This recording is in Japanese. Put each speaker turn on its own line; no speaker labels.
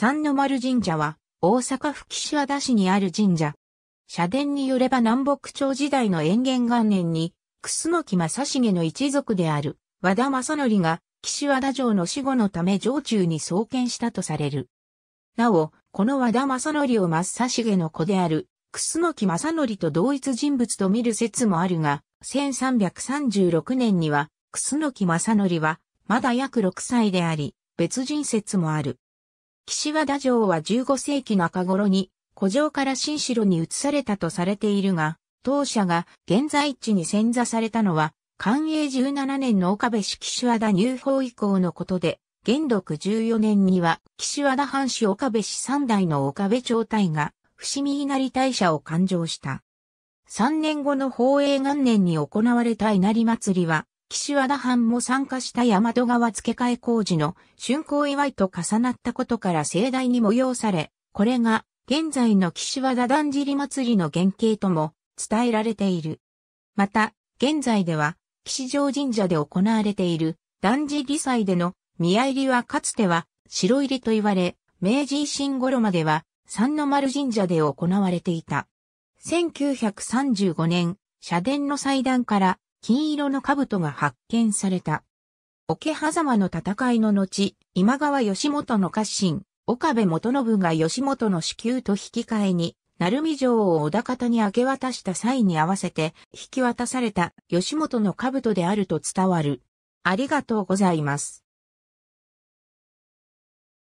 三の丸神社は、大阪府岸和田市にある神社。社殿によれば南北朝時代の延元元年に、楠木正成の一族である、和田正則が、岸和田城の死後のため城中に創建したとされる。なお、この和田正則を正成の子である、楠木正則と同一人物と見る説もあるが、1336年には、楠木正則は、まだ約6歳であり、別人説もある。岸和田城は15世紀中頃に古城から新城に移されたとされているが、当社が現在地に遷座されたのは、寛永17年の岡部市岸和田入法以降のことで、元禄14年には岸和田藩士岡部市三代の岡部町隊が伏見稲荷大社を勘定した。3年後の宝永元年に行われた稲荷祭りは、岸和田藩も参加した大和川付け替え工事の竣工祝いと重なったことから盛大に催され、これが現在の岸和田だんじり祭りの原型とも伝えられている。また、現在では、岸城神社で行われているだんじり祭での宮入りはかつては白入りと言われ、明治維新頃までは三の丸神社で行われていた。1935年、社殿の祭壇から金色の兜が発見された。桶狭間の戦いの後、今川義元の家臣、岡部元信が義元の支給と引き換えに、鳴海城を小田方に明け渡した際に合わせて、引き渡された義元の兜であると伝わる。ありがとうございます。